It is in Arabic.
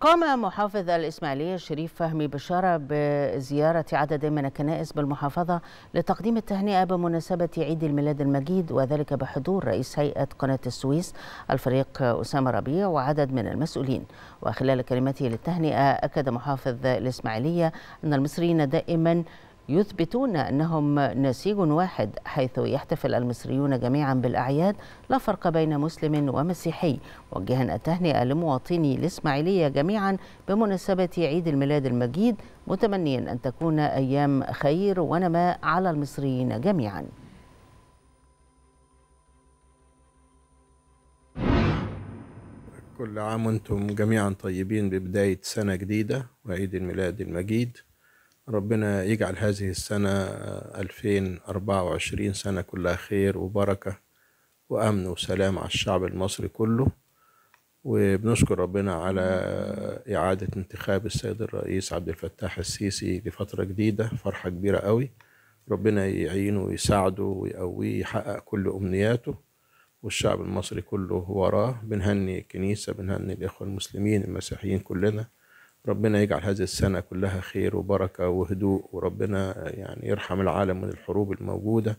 قام محافظ الإسماعيلية الشريف فهمي بشارة بزيارة عدد من الكنائس بالمحافظة لتقديم التهنئة بمناسبة عيد الميلاد المجيد وذلك بحضور رئيس هيئة قناة السويس الفريق أسامة ربيع وعدد من المسؤولين وخلال كلمته للتهنئة أكد محافظ الإسماعيلية أن المصريين دائما يثبتون أنهم نسيج واحد حيث يحتفل المصريون جميعا بالأعياد لا فرق بين مسلم ومسيحي وجها التهنئة لمواطني الإسماعيلية جميعا بمناسبة عيد الميلاد المجيد متمنيا أن تكون أيام خير ونماء على المصريين جميعا كل عام وانتم جميعا طيبين ببداية سنة جديدة وعيد الميلاد المجيد ربنا يجعل هذه السنة 2024 آه، سنة كلها خير وبركة وأمن وسلام على الشعب المصري كله وبنشكر ربنا على آه، إعادة انتخاب السيد الرئيس عبد الفتاح السيسي لفترة جديدة فرحة كبيرة قوي ربنا يعينه ويساعده ويقويه يحقق كل أمنياته والشعب المصري كله وراه بنهني الكنيسة بنهني الإخوة المسلمين المسيحيين كلنا ربنا يجعل هذه السنة كلها خير وبركة وهدوء وربنا يعني يرحم العالم من الحروب الموجودة